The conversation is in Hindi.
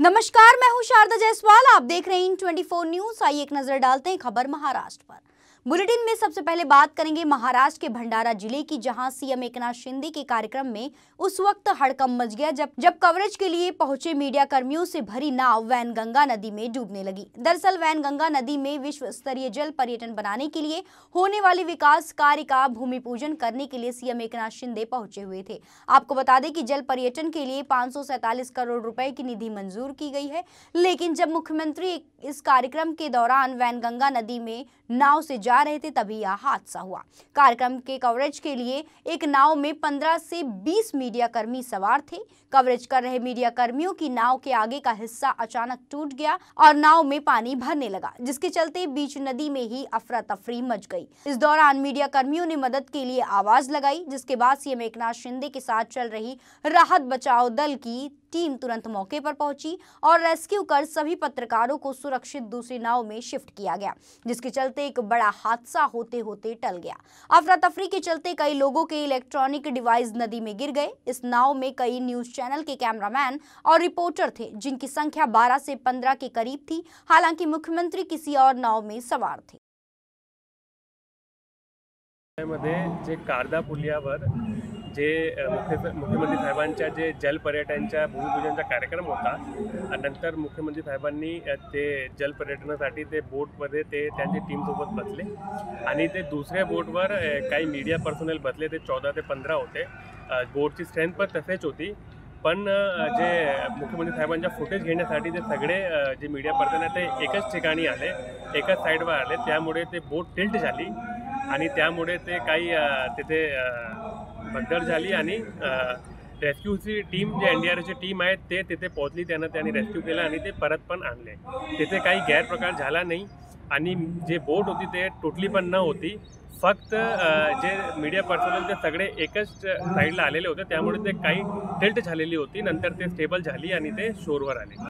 नमस्कार मैं हूं शारदा जायसवाल आप देख रहे हैं इन 24 न्यूज आइए एक नजर डालते हैं खबर महाराष्ट्र पर बुलेटिन में सबसे पहले बात करेंगे महाराष्ट्र के भंडारा जिले की जहां सीएम एकनाथ शिंदे के कार्यक्रम में उस वक्त हड़कम मच गया जब जब कवरेज के लिए पहुंचे मीडिया कर्मियों से भरी नाव वैन गंगा नदी में डूबने लगी दरअसल वैन गंगा नदी में विश्व स्तरीय जल पर्यटन बनाने के लिए होने वाले विकास कार्य का भूमि पूजन करने के लिए सीएम एकनाथ शिंदे पहुंचे हुए थे आपको बता दें कि जल पर्यटन के लिए पांच करोड़ रुपए की निधि मंजूर की गई है लेकिन जब मुख्यमंत्री इस कार्यक्रम के दौरान गंगा नदी में नाव से जा जा रहे थे तभी यह हादसा हुआ कार्यक्रम के कवरेज के लिए एक नाव में 15 से 20 मीडिया कर्मी सवार थे कवरेज कर रहे मीडिया कर्मियों की नाव के आगे का हिस्सा अचानक टूट गया और नाव में पानी भरने लगा जिसके चलते बीच नदी में ही अफरा तफरी मच गई इस दौरान मीडिया कर्मियों ने मदद के लिए आवाज लगाई जिसके बाद सीएम एक शिंदे के साथ चल रही राहत बचाव दल की टीम तुरंत मौके पर पहुंची और रेस्क्यू कर सभी पत्रकारों को सुरक्षित दूसरी नाव में शिफ्ट किया गया जिसके चलते एक बड़ा हादसा होते होते टल गया अफरा तफरी के चलते कई लोगों के इलेक्ट्रॉनिक डिवाइस नदी में गिर गए इस नाव में कई न्यूज चैनल के कैमरामैन और रिपोर्टर थे जिनकी संख्या बारह से पंद्रह के करीब थी हालांकि मुख्यमंत्री किसी और नाव में सवार थे मध्ये जे कारदा पुल्यावर जे मुख्य मुख्यमंत्री साहेबांच्या जे जलपर्यटनच्या भूमिपूजनचा कार्यक्रम होता नंतर मुख्यमंत्री साहेबांनी ते जलपर्यटनासाठी ते बोटमध्ये ते त्यांच्या टीमसोबत बसले आणि ते दुसऱ्या बोटवर काही मीडिया पर्सनल बसले ते चौदा ते पंधरा होते बोटची स्ट्रेंथ पण तसेच होती पण जे मुख्यमंत्री साहेबांच्या फुटेज घेण्यासाठी ते सगळे जे मीडिया पर्सन आहे ते एकाच ठिकाणी आले एकाच साईडवर आले त्यामुळे ते बोट टिल्ट झाली आणि त्यामुळे ते काही तिथे भगदड झाली आणि रेस्क्यूची team J N D R team आहे ते तिथे पोहोचली त्यांना त्यांनी रेस्क्यू केलं आणि ते परत पण आणले तिथे काही गैरप्रकार झाला नाही आणि जे बोट होती ते तुटली पण न होती फक्त जे मीडिया पर्सनल ते सगळे एकच साईडला आलेले होते त्यामुळे ते काही टिल्ट झालेली होती नंतर ते स्टेबल झाली आणि ते शोरवर आले